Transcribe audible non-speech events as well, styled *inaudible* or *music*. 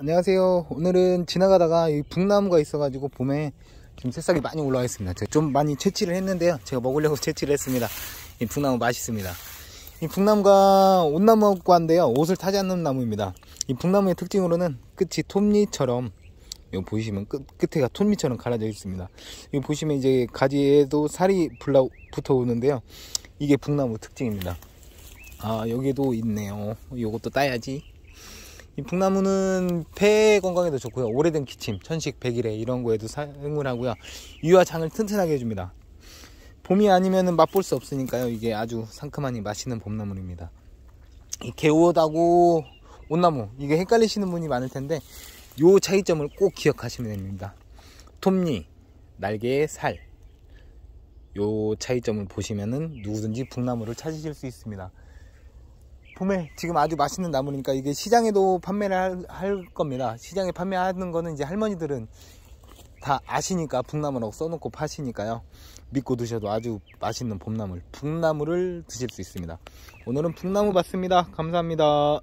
안녕하세요 오늘은 지나가다가 이 북나무가 있어가지고 봄에 좀 새싹이 많이 올라와 있습니다 제가 좀 많이 채취를 했는데요 제가 먹으려고 *laughs* 채취를 했습니다 이 북나무 맛있습니다 이 북나무가 온나무과인데요 옷을 타지 않는 나무입니다 이 북나무의 특징으로는 끝이 톱니처럼 요 보시면 끝, 끝에가 톱니처럼 갈아져 있습니다 이 보시면 이제 가지에도 살이 불라 붙어 오는데요 이게 북나무 특징입니다 아 여기도 있네요 요것도 따야지 이 북나무는 폐 건강에도 좋고요. 오래된 기침, 천식, 백일에 이런 거에도 사용을 하고요. 위와 장을 튼튼하게 해줍니다. 봄이 아니면 맛볼 수 없으니까요. 이게 아주 상큼하니 맛있는 봄나물입니다. 이개우옷다고 온나무 이게 헷갈리시는 분이 많을 텐데 이 차이점을 꼭 기억하시면 됩니다. 톱니, 날개의 살. 이 차이점을 보시면 누구든지 북나무를 찾으실 수 있습니다. 봄에 지금 아주 맛있는 나무니까 이게 시장에도 판매를 할, 할, 겁니다. 시장에 판매하는 거는 이제 할머니들은 다 아시니까 북나무라고 써놓고 파시니까요. 믿고 드셔도 아주 맛있는 봄나물, 북나무를 드실 수 있습니다. 오늘은 북나무 봤습니다. 감사합니다.